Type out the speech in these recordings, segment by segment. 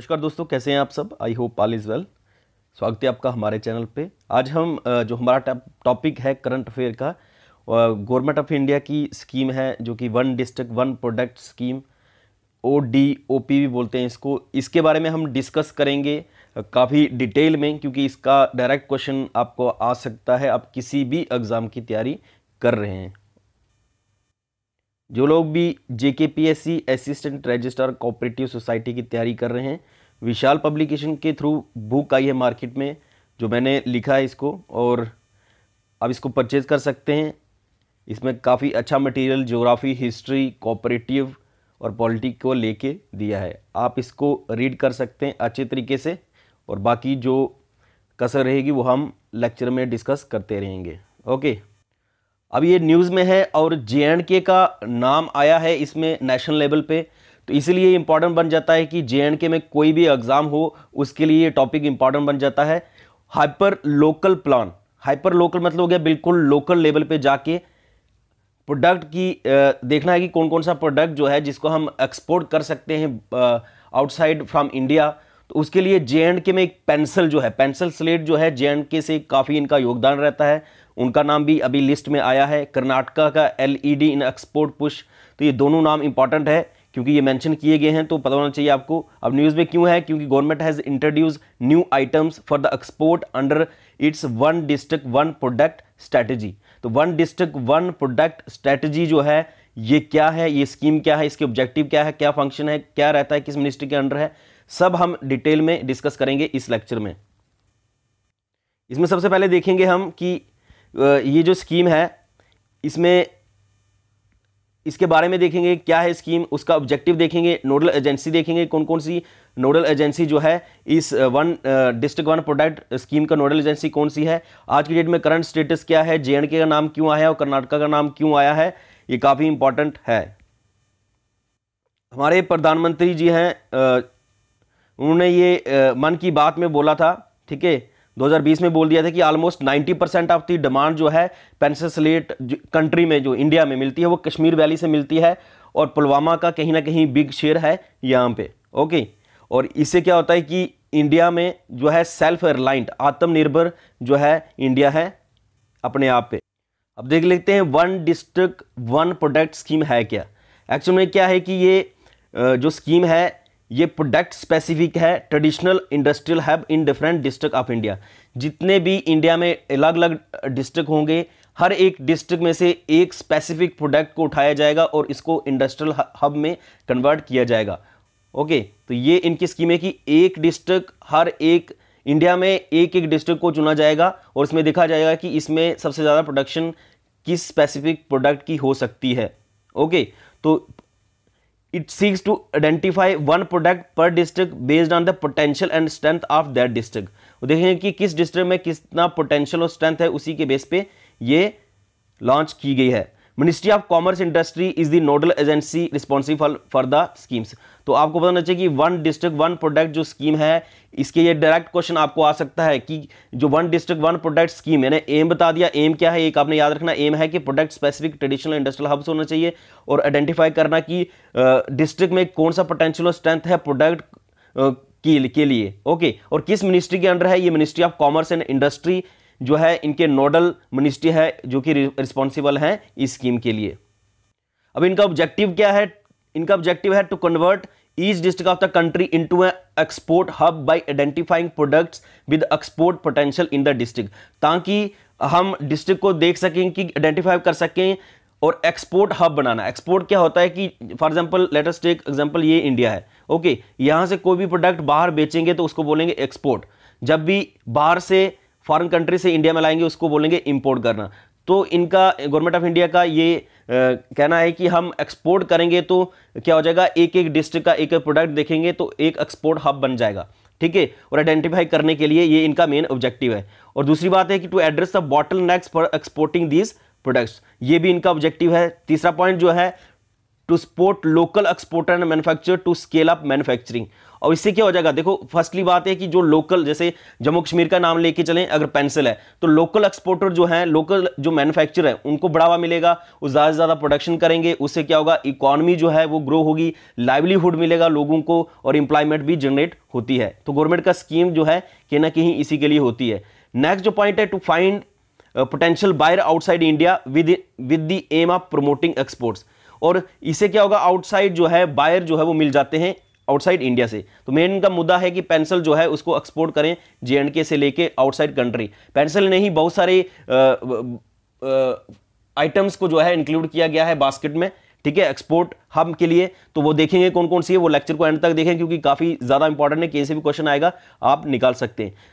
नमस्कार दोस्तों कैसे हैं आप सब I hope all is well स्वागत है आपका हमारे चैनल पे आज हम जो हमारा टॉपिक है करंट अफेयर का गवर्नमेंट ऑफ इंडिया की स्कीम है जो कि one district one product scheme O D O P भी बोलते हैं इसको इसके बारे में हम डिस्कस करेंगे काफ़ी डिटेल में क्योंकि इसका डायरेक्ट क्वेश्चन आपको आ सकता है आप किसी भी एग्ज़ाम की तैयारी कर रहे हैं जो लोग भी J K P S C assistant registrar cooperative society की तैयारी कर रहे हैं विशाल पब्लिकेशन के थ्रू बुक आई है मार्केट में जो मैंने लिखा है इसको और आप इसको परचेज़ कर सकते हैं इसमें काफ़ी अच्छा मटेरियल जोग्राफ़ी हिस्ट्री कोऑपरेटिव और पॉलिटिक को लेके दिया है आप इसको रीड कर सकते हैं अच्छे तरीके से और बाकी जो कसर रहेगी वो हम लेक्चर में डिस्कस करते रहेंगे ओके अब ये न्यूज़ में है और जे एंड के का नाम आया है इसमें नेशनल लेवल पर तो इसीलिए इंपॉर्टेंट बन जाता है कि जे के में कोई भी एग्ज़ाम हो उसके लिए ये टॉपिक इंपॉर्टेंट बन जाता है hyper local plan hyper local मतलब हो गया बिल्कुल लोकल लेवल पे जाके प्रोडक्ट की देखना है कि कौन कौन सा प्रोडक्ट जो है जिसको हम एक्सपोर्ट कर सकते हैं आउटसाइड फ्रॉम इंडिया तो उसके लिए जे एंड के में एक पेंसिल जो है पेंसिल स्लेट जो है जे एंड के से काफ़ी इनका योगदान रहता है उनका नाम भी अभी लिस्ट में आया है कर्नाटका का डी इन एक्सपोर्ट पुश तो ये दोनों नाम इंपॉर्टेंट है क्योंकि ये मेंशन किए गए हैं तो पता होना चाहिए आपको अब न्यूज़ में क्यों है क्योंकि government has introduce new items for the export under its one district one product strategy तो one district one product strategy जो है ये क्या है ये स्कीम क्या है इसके ऑब्जेक्टिव क्या है क्या फंक्शन है क्या रहता है किस मिनिस्ट्री के अंडर है सब हम डिटेल में डिस्कस करेंगे इस लेक्चर में इसमें सबसे पहले देखेंगे हम कि ये जो स्कीम है इसमें इसके बारे में देखेंगे क्या है स्कीम उसका ऑब्जेक्टिव देखेंगे नोडल एजेंसी देखेंगे कौन कौन सी नोडल एजेंसी जो है इस one district one product scheme का नोडल एजेंसी कौन सी है आज की डेट में करंट स्टेटस क्या है जे का नाम क्यों आया और कर्नाटका का नाम क्यों आया है ये काफ़ी इंपॉर्टेंट है हमारे प्रधानमंत्री जी हैं uh, उन्होंने ये uh, मन की बात में बोला था ठीक है 2020 में बोल दिया था कि almost 90 percent of the demand जो है पेंसिसलेट कंट्री में जो इंडिया में मिलती है वो कश्मीर वैली से मिलती है और पुलवामा का कहीं ना कहीं बिग शेयर है यहाँ पे ओके और इससे क्या होता है कि इंडिया में जो है सेल्फ रिलाइंट आत्मनिर्भर जो है इंडिया है अपने आप पे अब देख लेते हैं one district one product scheme है क्या एक्चुअल में क्या है कि ये जो स्कीम है ये प्रोडक्ट स्पेसिफिक है traditional industrial hub in different district of India जितने भी इंडिया में अलग अलग डिस्ट्रिक्ट होंगे हर एक डिस्ट्रिक्ट में से एक स्पेसिफिक प्रोडक्ट को उठाया जाएगा और इसको इंडस्ट्रियल हब में कन्वर्ट किया जाएगा ओके तो ये इनकी स्कीम है कि एक डिस्ट्रिक्ट हर एक इंडिया में एक एक डिस्ट्रिक्ट को चुना जाएगा और इसमें देखा जाएगा कि इसमें सबसे ज़्यादा प्रोडक्शन किस स्पेसिफिक प्रोडक्ट की हो सकती है ओके तो it seeks to identify one product per district based on the potential and strength of that district देखेंगे कि किस डिस्ट्रिक्ट में कितना पोटेंशियल और स्ट्रेंथ है उसी के बेस पे ये लॉन्च की गई है ministry of commerce industry is the nodal agency responsible for the schemes तो आपको बताना चाहिए कि वन डिस्ट्रिक्ट वन प्रोडक्ट जो स्कीम है इसके ये डायरेक्ट क्वेश्चन आपको आ सकता है कि जो one district one product scheme ना एम बता दिया एम क्या है एक आपने याद रखना एम है कि product specific traditional industrial hubs होना चाहिए और आइडेंटिफाई करना कि डिस्ट्रिक्ट में कौन सा पोटेंशियल स्ट्रेंथ है प्रोडक्ट के लिए ओके और किस मिनिस्ट्री के अंडर है ये ministry of commerce and industry जो है इनके नोडल मिनिस्ट्री है जो कि रिस्पॉन्सिबल हैं इस स्कीम के लिए अब इनका ऑब्जेक्टिव क्या है इनका ऑब्जेक्टिव है to convert each district of the country into a export hub by identifying products with export potential in the district ताकि हम डिस्ट्रिक्ट को देख सकें कि आइडेंटिफाई कर सकें और एक्सपोर्ट हब बनाना एक्सपोर्ट क्या होता है कि फॉर एग्जाम्पल लेटेस्ट एक एग्जाम्पल ये इंडिया है ओके okay, यहाँ से कोई भी प्रोडक्ट बाहर बेचेंगे तो उसको बोलेंगे एक्सपोर्ट जब भी बाहर से फॉरेन कंट्री से इंडिया में लाएंगे उसको बोलेंगे इंपोर्ट करना तो इनका गवर्नमेंट ऑफ इंडिया का ये आ, कहना है कि हम एक्सपोर्ट करेंगे तो क्या हो जाएगा एक एक डिस्ट्रिक्ट का एक एक प्रोडक्ट देखेंगे तो एक एक्सपोर्ट हब बन जाएगा ठीक है और आइडेंटिफाई करने के लिए ये इनका मेन ऑब्जेक्टिव है और दूसरी बात है कि to address the bottlenecks for exporting these products ये भी इनका ऑब्जेक्टिव है तीसरा पॉइंट जो है to support local exporter and manufacture to scale up manufacturing और इससे क्या हो जाएगा देखो फर्स्टली बात है कि जो लोकल जैसे जम्मू कश्मीर का नाम लेके चलें अगर पेंसिल है तो लोकल एक्सपोर्टर जो है लोकल जो मैन्युफैक्चर है उनको बढ़ावा मिलेगा वो ज़्यादा से ज़्यादा प्रोडक्शन करेंगे उससे क्या होगा इकॉनमी जो है वो ग्रो होगी लाइवलीहुड मिलेगा लोगों को और इंप्लायमेंट भी जनरेट होती है तो गवर्नमेंट का स्कीम जो है कहीं ना कहीं इसी के लिए होती है नेक्स्ट जो पॉइंट है to find potential buyer outside India with with the aim of promoting exports और इससे क्या होगा आउटसाइड जो है बायर जो है वो मिल जाते हैं आउटसाइड इंडिया से तो मेन का मुद्दा है कि पेंसिल जो है उसको एक्सपोर्ट करें जे एंड से लेके आउटसाइड कंट्री पेंसिल नहीं बहुत सारे आइटम्स को जो है इंक्लूड किया गया है बास्केट में ठीक है एक्सपोर्ट हम के लिए तो वो देखेंगे कौन कौन सी है वो लेक्चर को एंड तक देखें क्योंकि काफ़ी ज़्यादा इंपॉर्टेंट है कहीं से भी क्वेश्चन आएगा आप निकाल सकते हैं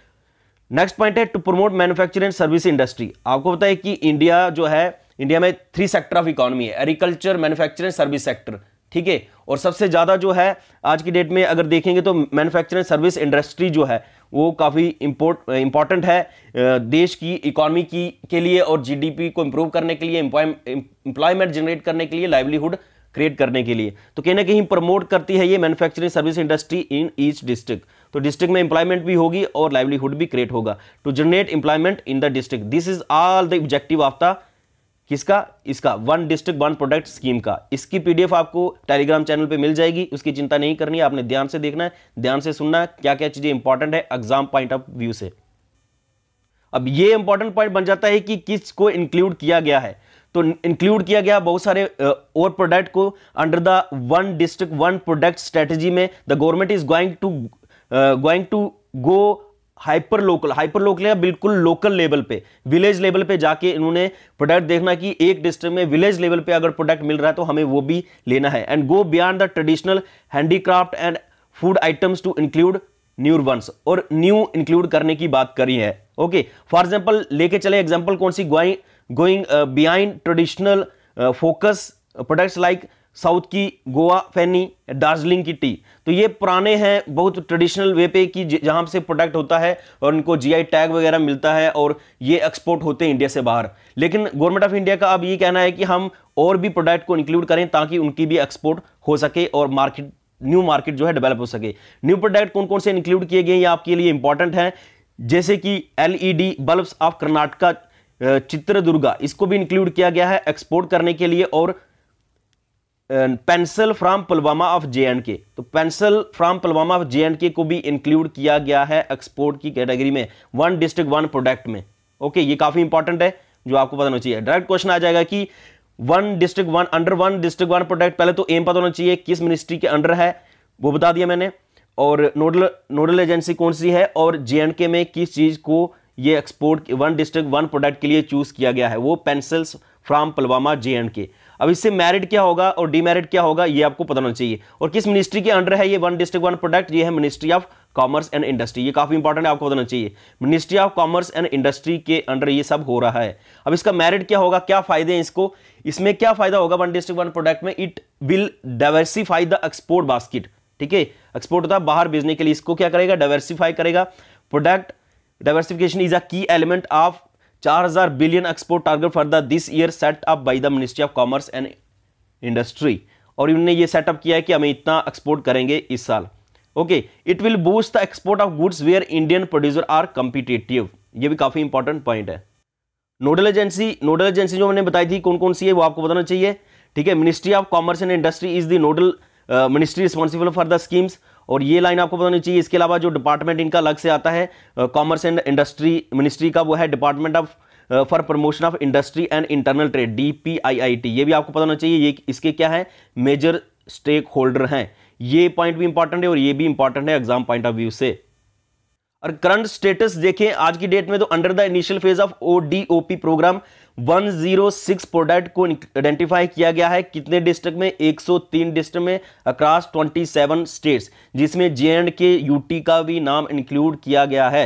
नेक्स्ट पॉइंट है to promote manufacturing service industry आपको पता है कि इंडिया जो है इंडिया में थ्री सेक्टर ऑफ इकोनॉमी है एग्रीकल्चर मैन्युफैक्चरिंग सर्विस सेक्टर ठीक है और सबसे ज़्यादा जो है आज की डेट में अगर देखेंगे तो मैन्युफैक्चरिंग सर्विस इंडस्ट्री जो है वो काफ़ी इम्पोर्ट इम्पॉर्टेंट है देश की इकोनॉमी की के लिए और जीडीपी को इम्प्रूव करने के लिए एम्प्लॉयमेंट जनरेट करने के लिए लाइवलीहुड क्रिएट करने के लिए तो कहीं ना कहीं प्रमोट करती है ये manufacturing service industry in each district तो डिस्ट्रिक्ट में एम्प्लॉयमेंट भी होगी और लाइवलीहुड भी क्रिएट होगा to generate employment in the district this is all the objective of the किसका इसका one district one product scheme का इसकी पीडीएफ आपको टेलीग्राम चैनल पे मिल जाएगी उसकी चिंता नहीं करनी आपने ध्यान से देखना है ध्यान से सुनना है क्या क्या चीज़ें इंपॉर्टेंट है एग्जाम पॉइंट ऑफ व्यू से अब ये इंपॉर्टेंट पॉइंट बन जाता है कि किस को इंक्लूड किया गया है तो इंक्लूड किया गया बहुत सारे और प्रोडक्ट को under the one district one product strategy में the government is going to going to go hyper local hyper local या बिल्कुल लोकल लेवल पे विलेज लेवल पे जाके इन्होंने प्रोडक्ट देखना कि एक डिस्ट्रिक्ट में विलेज लेवल पे अगर प्रोडक्ट मिल रहा है तो हमें वो भी लेना है and go beyond the traditional handicraft and food items to include new ones और न्यू इंक्लूड करने की बात करी है ओके फॉर एग्जाम्पल लेके चले एग्जाम्पल कौन सी going going traditional focus products like south की गोवा फैनी दार्जिलिंग की टी तो ये पुराने हैं बहुत ट्रेडिशनल वे पे कि जहाँ से प्रोडक्ट होता है और इनको जीआई टैग वगैरह मिलता है और ये एक्सपोर्ट होते हैं इंडिया से बाहर लेकिन गवर्नमेंट ऑफ इंडिया का अब ये कहना है कि हम और भी प्रोडक्ट को इंक्लूड करें ताकि उनकी भी एक्सपोर्ट हो सके और मार्केट न्यू मार्केट जो है डेवलप हो सके न्यू प्रोडक्ट कौन कौन से इंक्लूड किए गए ये आपके लिए इंपॉर्टेंट हैं जैसे कि L e bulbs of Karnataka Chitradurga इसको भी इंक्लूड किया गया है एक्सपोर्ट करने के लिए और pencil from Pulwama of J and K तो pencil from Pulwama of J and K को भी इंक्लूड किया गया है एक्सपोर्ट की कैटेगरी में वन डिस्ट्रिक्ट वन प्रोडक्ट में ओके ये काफ़ी इंपॉर्टेंट है जो आपको पता होना चाहिए डायरेक्ट क्वेश्चन आ जाएगा कि one district one under one district one product पहले तो एम पता होना चाहिए किस मिनिस्ट्री के अंडर है वो बता दिया मैंने और नोडल नोडल एजेंसी कौन सी है और जे एंड के में किस चीज़ को ये export one district one product के लिए चूज़ किया गया है वो pencils from Pulwama J and K अब इससे मैरिट क्या होगा और डीमेरिट क्या होगा ये आपको पता होना चाहिए और किस मिनिस्ट्री के अंडर है ये वन डिस्ट्रिक्ट वन प्रोडक्ट ये है ministry of commerce and industry ये काफ़ी इंपॉर्टेंट है आपको बताना चाहिए ministry of commerce and industry के अंडर ये सब हो रहा है अब इसका मेरिट क्या होगा क्या फायदे हैं इसको इसमें क्या फायदा होगा वन डिस्ट्रिक्ट वन प्रोडक्ट में it will diversify the export basket ठीक है एक्सपोर्ट होता है बाहर भेजने के लिए इसको क्या करेगा डाइवर्सिफाई करेगा product diversification is a key element of 4000 billion export target for the this year set up by the ministry of commerce and industry और इन्होंने ये सेटअप किया है कि हमें इतना एक्सपोर्ट करेंगे इस साल okay it will boost the export of goods where Indian producer are competitive ये भी काफ़ी इंपॉर्टेंट पॉइंट है नोडल एजेंसी नोडल एजेंसी जो हमने बताई थी कौन कौन सी है वो आपको बताना चाहिए ठीक है ministry of commerce and industry is the nodal ministry responsible for the schemes और ये लाइन आपको बतानी चाहिए इसके अलावा जो डिपार्टमेंट इनका अलग से आता है कॉमर्स एंड इंडस्ट्री मिनिस्ट्री का वो है department of for promotion of industry and internal trade D P I I T ये भी आपको पता होना चाहिए ये इसके क्या है मेजर स्टेक होल्डर हैं ये पॉइंट भी इंपॉर्टेंट है और ये भी इंपॉर्टेंट है एग्जाम पॉइंट ऑफ व्यू से और करंट स्टेटस देखें आज की डेट में तो under the initial phase of O D O P program 106 product को आइडेंटिफाई किया गया है कितने डिस्ट्रिक्ट में 103 डिस्ट्रिक्ट में अक्रॉस 27 स्टेट्स जिसमें जे एंड के यूटी का भी नाम इंक्लूड किया गया है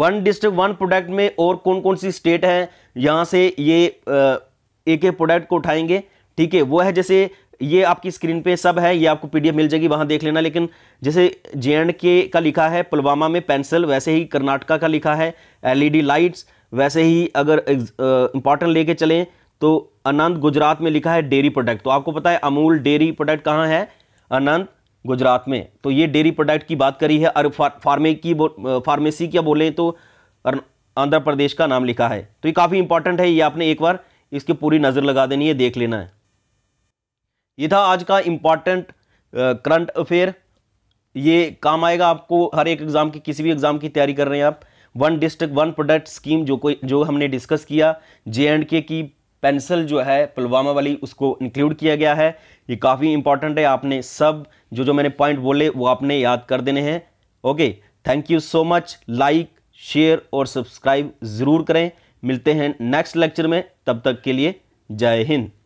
वन डिस्ट्रिक्ट वन प्रोडक्ट में और कौन कौन सी स्टेट है यहां से ये एक एक प्रोडक्ट को उठाएंगे ठीक है वो है जैसे ये आपकी स्क्रीन पे सब है ये आपको पीडीएफ मिल जाएगी वहां देख लेना लेकिन जैसे जे एंड के का लिखा है पुलवामा में पेंसिल वैसे ही कर्नाटका का लिखा है एलईडी लाइट्स e वैसे ही अगर इंपॉर्टेंट लेके चलें तो अनंत गुजरात में लिखा है डेयरी प्रोडक्ट तो आपको पता है अमूल डेयरी प्रोडक्ट कहाँ है अनंत गुजरात में तो ये डेयरी प्रोडक्ट की बात करी है और फार्मे की फार्मेसी क्या बोलें तो आंध्र प्रदेश का नाम लिखा है तो ये काफ़ी इंपॉर्टेंट है ये आपने एक बार इसकी पूरी नज़र लगा देनी है देख लेना है ये था आज का इम्पॉर्टेंट करंट अफेयर ये काम आएगा आपको हर एक एग्ज़ाम की किसी भी एग्ज़ाम की तैयारी कर रहे हैं आप one district one product scheme जो कोई जो हमने डिस्कस किया जे एंड के की पेंसिल जो है पुलवामा वाली उसको इंक्लूड किया गया है ये काफ़ी इंपॉर्टेंट है आपने सब जो जो मैंने पॉइंट बोले वो आपने याद कर देने हैं okay thank you so much like share और सब्सक्राइब ज़रूर करें मिलते हैं नेक्स्ट लेक्चर में तब तक के लिए जय हिंद